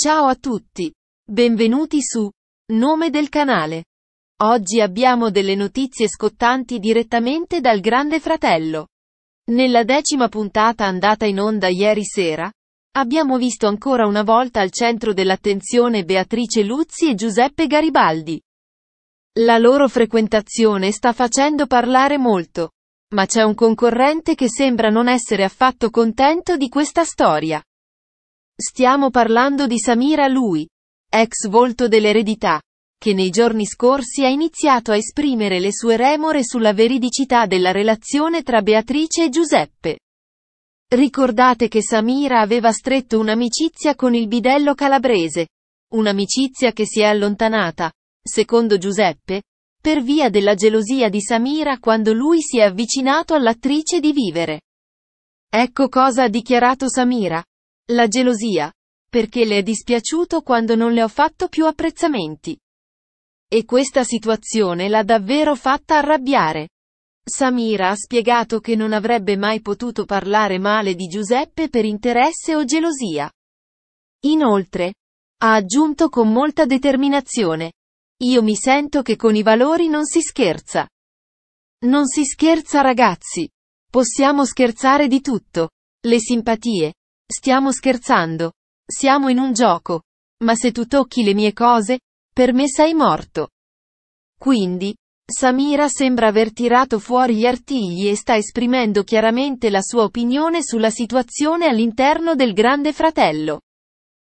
Ciao a tutti! Benvenuti su Nome del canale. Oggi abbiamo delle notizie scottanti direttamente dal Grande Fratello. Nella decima puntata andata in onda ieri sera, abbiamo visto ancora una volta al centro dell'attenzione Beatrice Luzzi e Giuseppe Garibaldi. La loro frequentazione sta facendo parlare molto, ma c'è un concorrente che sembra non essere affatto contento di questa storia. Stiamo parlando di Samira Lui, ex volto dell'eredità, che nei giorni scorsi ha iniziato a esprimere le sue remore sulla veridicità della relazione tra Beatrice e Giuseppe. Ricordate che Samira aveva stretto un'amicizia con il bidello calabrese, un'amicizia che si è allontanata, secondo Giuseppe, per via della gelosia di Samira quando lui si è avvicinato all'attrice di Vivere. Ecco cosa ha dichiarato Samira. La gelosia. Perché le è dispiaciuto quando non le ho fatto più apprezzamenti. E questa situazione l'ha davvero fatta arrabbiare. Samira ha spiegato che non avrebbe mai potuto parlare male di Giuseppe per interesse o gelosia. Inoltre, ha aggiunto con molta determinazione. Io mi sento che con i valori non si scherza. Non si scherza ragazzi. Possiamo scherzare di tutto. Le simpatie, Stiamo scherzando. Siamo in un gioco. Ma se tu tocchi le mie cose, per me sei morto. Quindi, Samira sembra aver tirato fuori gli artigli e sta esprimendo chiaramente la sua opinione sulla situazione all'interno del Grande Fratello.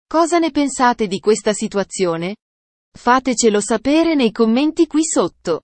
Cosa ne pensate di questa situazione? Fatecelo sapere nei commenti qui sotto.